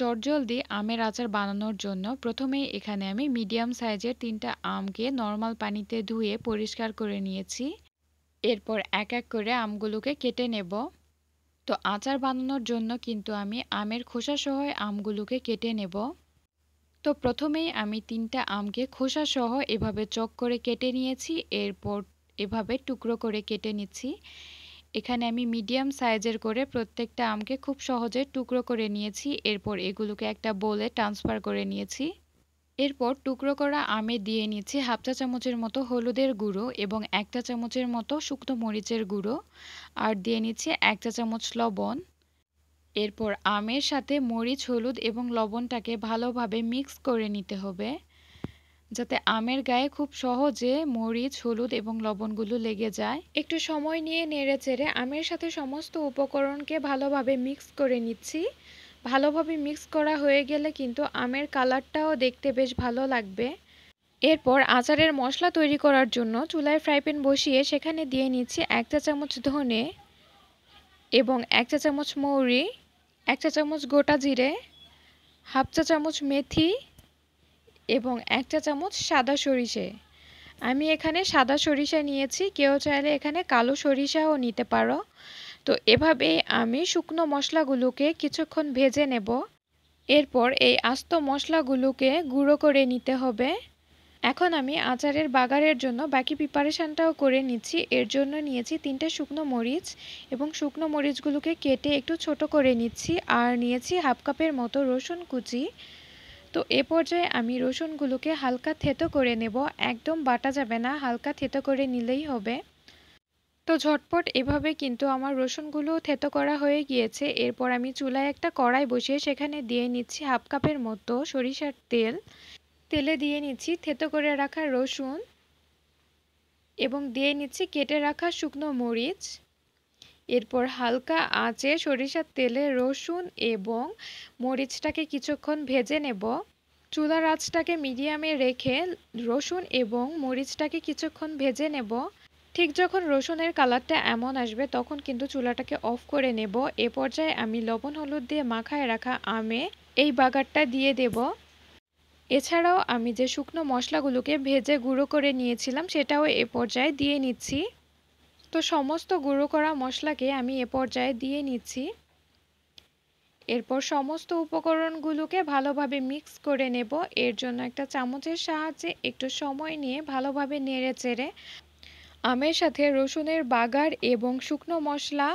চটজলদি আমের আচার বানানোর জন্য প্রথমেই এখানে আমি মিডিয়াম সাইজের তিনটা আমকে নর্মাল পানিতে ধুয়ে পরিষ্কার করে নিয়েছি এরপর এক এক করে আমগুলোকে কেটে নেব তো আচার বানানোর জন্য কিন্তু আমি আমের খোসাসহ আমগুলোকে কেটে নেব তো প্রথমেই আমি তিনটা আমকে খোসাসহ এভাবে চক করে কেটে নিয়েছি এরপর এভাবে টুকরো করে কেটে নিচ্ছি এখানে আমি মিডিয়াম সাইজের করে প্রত্যেকটা আমকে খুব সহজে টুকরো করে নিয়েছি এরপর এগুলোকে একটা বোলে ট্রান্সফার করে নিয়েছি এরপর টুকরো করা আমে দিয়ে নিচ্ছি হাফ চা চামচের মতো হলুদের গুঁড়ো এবং এক চা চামচের মতো শুকনো মরিচের গুঁড়ো আর দিয়ে নিচ্ছি এক চা চামচ লবণ এরপর আমের সাথে মরিচ হলুদ এবং লবণটাকে ভালোভাবে মিক্স করে নিতে হবে যাতে আমের গায়ে খুব সহজে মরিচ হলুদ এবং লবণগুলো লেগে যায় একটু সময় নিয়ে নেড়ে চেড়ে আমের সাথে সমস্ত উপকরণকে ভালোভাবে মিক্স করে নিচ্ছি ভালোভাবে মিক্স করা হয়ে গেলে কিন্তু আমের কালারটাও দেখতে বেশ ভালো লাগবে এরপর আচারের মশলা তৈরি করার জন্য চুলায় ফ্রাইপ্যান বসিয়ে সেখানে দিয়ে নিচ্ছি এক চা চামচ ধনে এবং এক চা চামচ মৌরি এক চা চামচ গোটা জিরে হাফ চা চামচ মেথি এবং একটা চামচ সাদা সরিষে আমি এখানে সাদা সরিষা নিয়েছি কেউ চাইলে এখানে কালো সরিষাও নিতে পারো তো এভাবে আমি শুকনো মশলাগুলোকে কিছুক্ষণ ভেজে নেব এরপর এই আস্ত মশলাগুলোকে গুঁড়ো করে নিতে হবে এখন আমি আচারের বাগারের জন্য বাকি প্রিপারেশানটাও করে নিচ্ছি এর জন্য নিয়েছি তিনটে শুকনো মরিচ এবং শুকনো মরিচগুলোকে কেটে একটু ছোট করে নিচ্ছি আর নিয়েছি হাফ কাপের মতো রসুন কুচি তো এ পর্যায়ে আমি রসুনগুলোকে হালকা থেতো করে নেব একদম বাটা যাবে না হালকা থেতো করে নিলেই হবে তো ঝটপট এভাবে কিন্তু আমার রসুনগুলো থেতো করা হয়ে গিয়েছে এরপর আমি চুলায় একটা কড়াই বসিয়ে সেখানে দিয়ে নিচ্ছি হাফ কাপের মতো সরিষার তেল তেলে দিয়ে নিচ্ছি থেতো করে রাখা রসুন এবং দিয়ে নিচ্ছি কেটে রাখা শুকনো মরিচ এরপর হালকা আঁচে সরিষার তেলে রসুন এবং মরিচটাকে কিছুক্ষণ ভেজে নেব চুলা রাজটাকে মিডিয়ামে রেখে রসুন এবং মরিচটাকে কিছুক্ষণ ভেজে নেব ঠিক যখন রসুনের কালারটা এমন আসবে তখন কিন্তু চুলাটাকে অফ করে নেব এ পর্যায়ে আমি লবণ হলুদ দিয়ে মাখায় রাখা আমে এই বাগারটা দিয়ে দেব এছাড়াও আমি যে শুকনো মশলাগুলোকে ভেজে গুঁড়ো করে নিয়েছিলাম সেটাও এ পর্যায়ে দিয়ে নিচ্ছি তো সমস্ত গুঁড়ো করা মশলাকে আমি এ পর্যায়ে দিয়ে নিচ্ছি এরপর সমস্ত উপকরণগুলোকে ভালোভাবে মিক্স করে নেব এর জন্য একটা চামচের সাহায্যে একটু সময় নিয়ে ভালোভাবে নেড়ে চেড়ে আমের সাথে রসুনের বাগার এবং শুকনো মশলা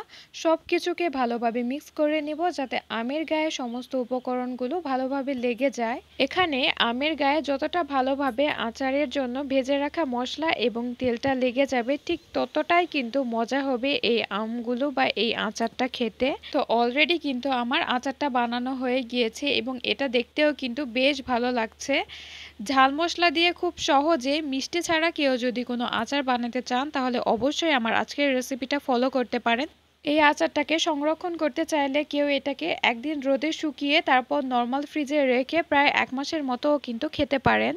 সব কিছুকে ভালোভাবে মিক্স করে নেব যাতে আমের গায়ে সমস্ত উপকরণগুলো ভালোভাবে লেগে যায় এখানে আমের গায়ে যতটা ভালোভাবে আচারের জন্য ভেজে রাখা মশলা এবং তেলটা লেগে যাবে ঠিক ততটাই কিন্তু মজা হবে এই আমগুলো বা এই আচারটা খেতে তো অলরেডি কিন্তু আমার আচারটা বানানো হয়ে গিয়েছে এবং এটা দেখতেও কিন্তু বেশ ভালো লাগছে ঝাল মশলা দিয়ে খুব সহজে মিষ্টি ছাড়া কেউ যদি কোনো আচার বানাতে চান চান তাহলে অবশ্যই আমার আজকের রেসিপিটা ফলো করতে পারেন এই আচারটাকে সংরক্ষণ করতে চাইলে কেউ এটাকে একদিন রোদে শুকিয়ে তারপর নর্মাল ফ্রিজে রেখে প্রায় এক মাসের মতো কিন্তু খেতে পারেন